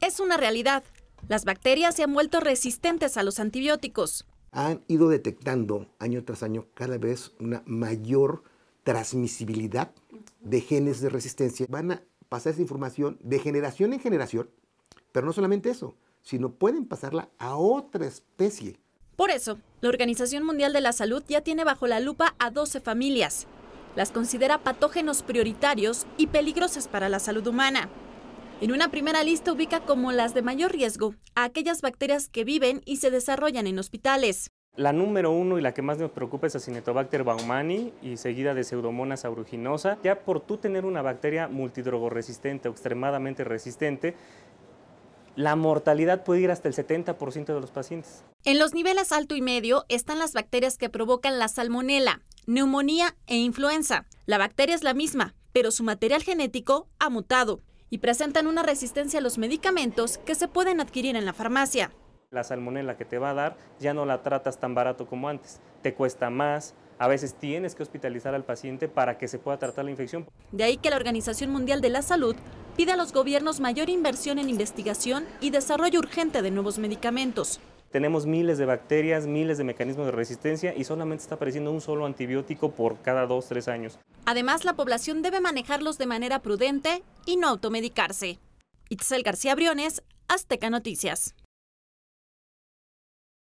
es una realidad. Las bacterias se han vuelto resistentes a los antibióticos. Han ido detectando año tras año cada vez una mayor transmisibilidad de genes de resistencia. Van a pasar esa información de generación en generación, pero no solamente eso, sino pueden pasarla a otra especie. Por eso, la Organización Mundial de la Salud ya tiene bajo la lupa a 12 familias. Las considera patógenos prioritarios y peligrosas para la salud humana. En una primera lista ubica como las de mayor riesgo a aquellas bacterias que viven y se desarrollan en hospitales. La número uno y la que más nos preocupa es Acinetobacter baumani y seguida de Pseudomonas auruginosa. Ya por tú tener una bacteria multidrogoresistente o extremadamente resistente, la mortalidad puede ir hasta el 70% de los pacientes. En los niveles alto y medio están las bacterias que provocan la salmonela, neumonía e influenza. La bacteria es la misma, pero su material genético ha mutado y presentan una resistencia a los medicamentos que se pueden adquirir en la farmacia. La salmonela que te va a dar ya no la tratas tan barato como antes, te cuesta más, a veces tienes que hospitalizar al paciente para que se pueda tratar la infección. De ahí que la Organización Mundial de la Salud pide a los gobiernos mayor inversión en investigación y desarrollo urgente de nuevos medicamentos. Tenemos miles de bacterias, miles de mecanismos de resistencia y solamente está apareciendo un solo antibiótico por cada dos, tres años. Además, la población debe manejarlos de manera prudente y no automedicarse. Itzel García Briones, Azteca Noticias.